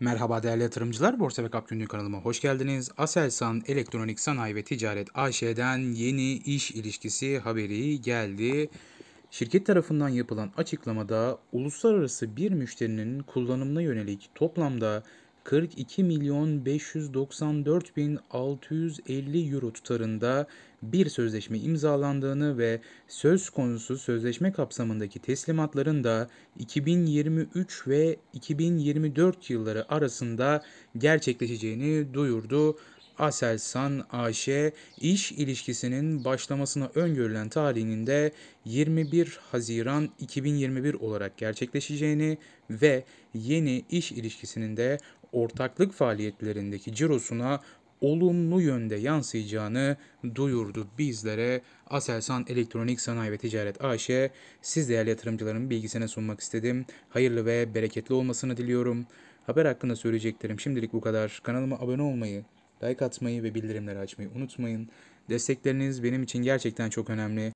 Merhaba değerli yatırımcılar, Borsa ve Kap Günlüğü kanalıma hoş geldiniz. Aselsan Elektronik Sanayi ve Ticaret AŞ'den yeni iş ilişkisi haberi geldi. Şirket tarafından yapılan açıklamada uluslararası bir müşterinin kullanımına yönelik toplamda 42 milyon 594 bin 650 euro tutarında bir sözleşme imzalandığını ve söz konusu sözleşme kapsamındaki teslimatların da 2023 ve 2024 yılları arasında gerçekleşeceğini duyurdu. Aselsan Ayşe iş ilişkisinin başlamasına öngörülen tarihinin de 21 Haziran 2021 olarak gerçekleşeceğini ve yeni iş ilişkisinin de ortaklık faaliyetlerindeki cirosuna olumlu yönde yansıyacağını duyurdu bizlere Aselsan Elektronik Sanayi ve Ticaret AŞ. Siz değerli yatırımcıların bilgisine sunmak istedim. Hayırlı ve bereketli olmasını diliyorum. Haber hakkında söyleyeceklerim şimdilik bu kadar. Kanalıma abone olmayı, Like atmayı ve bildirimleri açmayı unutmayın. Destekleriniz benim için gerçekten çok önemli.